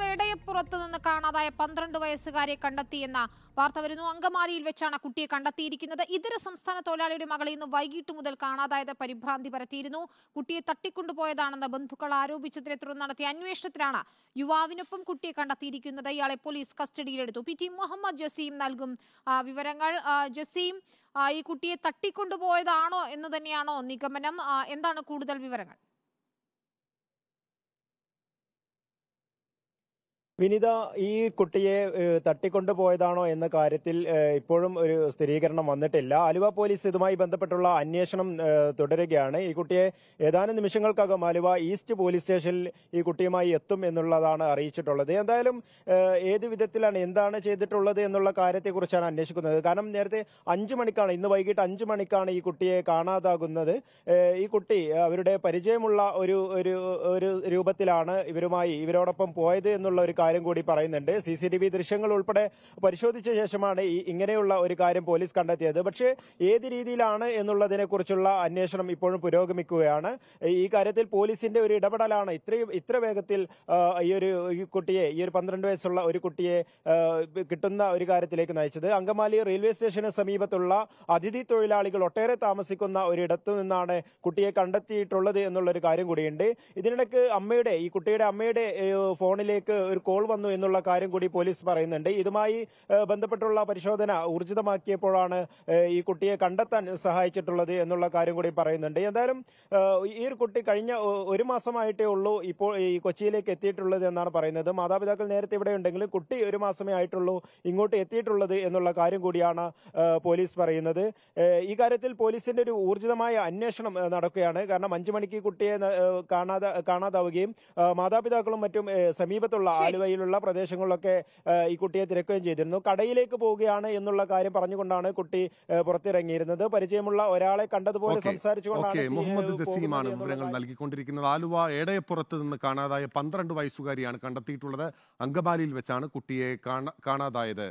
വേടയപ്പുറത്ത് നിന്ന് കാണാതായ പന്ത്രണ്ട് വയസ്സുകാരെ കണ്ടെത്തിയെന്ന വാർത്ത വരുന്നു അങ്കമാലിയിൽ വെച്ചാണ് കുട്ടിയെ കണ്ടെത്തിയിരിക്കുന്നത് ഇതര സംസ്ഥാന തൊഴിലാളിയുടെ മകളെ ഇന്ന് വൈകിട്ട് മുതൽ കാണാതായത് പരിഭ്രാന്തി പരത്തിയിരുന്നു കുട്ടിയെ തട്ടിക്കൊണ്ടുപോയതാണെന്ന് ബന്ധുക്കൾ ആരോപിച്ചതിനെ തുടർന്ന് നടത്തിയ അന്വേഷണത്തിലാണ് യുവാവിനൊപ്പം കുട്ടിയെ കണ്ടെത്തിയിരിക്കുന്നത് ഇയാളെ പോലീസ് കസ്റ്റഡിയിലെടുത്തു പി ടി മുഹമ്മദ് ജസീം നൽകും വിവരങ്ങൾ ജസീം ഈ കുട്ടിയെ തട്ടിക്കൊണ്ടുപോയതാണോ എന്ന് തന്നെയാണോ നിഗമനം എന്താണ് കൂടുതൽ വിവരങ്ങൾ വിനിത ഈ കുട്ടിയെ തട്ടിക്കൊണ്ടുപോയതാണോ എന്ന കാര്യത്തിൽ ഇപ്പോഴും ഒരു സ്ഥിരീകരണം വന്നിട്ടില്ല ആലുവ പോലീസ് ഇതുമായി ബന്ധപ്പെട്ടുള്ള അന്വേഷണം തുടരുകയാണ് ഈ കുട്ടിയെ ഏതാനും നിമിഷങ്ങൾക്കകം ആലുവ ഈസ്റ്റ് പോലീസ് സ്റ്റേഷനിൽ ഈ കുട്ടിയുമായി എത്തും എന്നുള്ളതാണ് അറിയിച്ചിട്ടുള്ളത് എന്തായാലും ഏത് വിധത്തിലാണ് എന്താണ് ചെയ്തിട്ടുള്ളത് എന്നുള്ള കാര്യത്തെക്കുറിച്ചാണ് അന്വേഷിക്കുന്നത് കാരണം നേരത്തെ അഞ്ചു മണിക്കാണ് ഇന്ന് വൈകിട്ട് അഞ്ചു മണിക്കാണ് ഈ കുട്ടിയെ കാണാതാകുന്നത് ഈ കുട്ടി അവരുടെ പരിചയമുള്ള ഒരു ഒരു രൂപത്തിലാണ് ഇവരുമായി ഇവരോടൊപ്പം പോയത് എന്നുള്ള ഒരു കാര്യം കൂടി പറയുന്നുണ്ട് സി സി ടി വി ദൃശ്യങ്ങൾ ഉൾപ്പെടെ പരിശോധിച്ച ശേഷമാണ് ഈ ഇങ്ങനെയുള്ള ഒരു കാര്യം പോലീസ് കണ്ടെത്തിയത് പക്ഷേ ഏത് രീതിയിലാണ് എന്നുള്ളതിനെക്കുറിച്ചുള്ള അന്വേഷണം ഇപ്പോഴും പുരോഗമിക്കുകയാണ് ഈ കാര്യത്തിൽ പോലീസിന്റെ ഒരു ഇടപെടലാണ് ഇത്രയും ഇത്ര വേഗത്തിൽ ഈ ഒരു കുട്ടിയെ ഈ ഒരു പന്ത്രണ്ട് വയസ്സുള്ള ഒരു കുട്ടിയെ കിട്ടുന്ന ഒരു കാര്യത്തിലേക്ക് നയിച്ചത് അങ്കമാലി റെയിൽവേ സ്റ്റേഷന് സമീപത്തുള്ള അതിഥി തൊഴിലാളികൾ ഒട്ടേറെ താമസിക്കുന്ന ഒരിടത്തു നിന്നാണ് കുട്ടിയെ കണ്ടെത്തിയിട്ടുള്ളത് എന്നുള്ളൊരു കാര്യം കൂടിയുണ്ട് ഇതിനിടയ്ക്ക് അമ്മയുടെ ഈ കുട്ടിയുടെ അമ്മയുടെ ഫോണിലേക്ക് ഒരു കോൾ കോൾ വന്നു എന്നുള്ള കാര്യം കൂടി പോലീസ് പറയുന്നുണ്ട് ഇതുമായി ബന്ധപ്പെട്ടുള്ള പരിശോധന ഊർജിതമാക്കിയപ്പോഴാണ് ഈ കുട്ടിയെ കണ്ടെത്താൻ സഹായിച്ചിട്ടുള്ളത് എന്നുള്ള കാര്യം കൂടി പറയുന്നുണ്ട് എന്തായാലും ഈ ഒരു കുട്ടി കഴിഞ്ഞ ഒരു മാസമായിട്ടേ ഉള്ളൂ ഇപ്പോൾ ഈ കൊച്ചിയിലേക്ക് എത്തിയിട്ടുള്ളത് എന്നാണ് പറയുന്നത് മാതാപിതാക്കൾ നേരത്തെ ഇവിടെ ഉണ്ടെങ്കിലും കുട്ടി ഒരു മാസമേ ആയിട്ടുള്ളൂ ഇങ്ങോട്ട് എത്തിയിട്ടുള്ളത് എന്നുള്ള കാര്യം കൂടിയാണ് പോലീസ് പറയുന്നത് ഈ കാര്യത്തിൽ പോലീസിന്റെ ഒരു ഊർജിതമായ അന്വേഷണം നടക്കുകയാണ് കാരണം അഞ്ചു മണിക്ക് കുട്ടിയെ കാണാതാവുകയും മാതാപിതാക്കളും മറ്റും സമീപത്തുള്ള ആലുവ ആലുവയിലുള്ള പ്രദേശങ്ങളിലൊക്കെ ഈ കുട്ടിയെ തിരക്കുകയും ചെയ്തിരുന്നു കടയിലേക്ക് പോവുകയാണ് എന്നുള്ള കാര്യം പറഞ്ഞുകൊണ്ടാണ് കുട്ടി പുറത്തിറങ്ങിയിരുന്നത് പരിചയമുള്ള ഒരാളെ കണ്ടതുപോലെ സംസാരിച്ചുകൊണ്ടാണ് മുഹമ്മദ് വിവരങ്ങൾ നൽകിക്കൊണ്ടിരിക്കുന്നത് ആലുവ ഏടയപ്പുറത്ത് നിന്ന് കാണാതായ പന്ത്രണ്ട് വയസ്സുകാരിയാണ് കണ്ടെത്തിയിട്ടുള്ളത് അങ്കമാലിയിൽ വെച്ചാണ് കുട്ടിയെ കാണാതായത്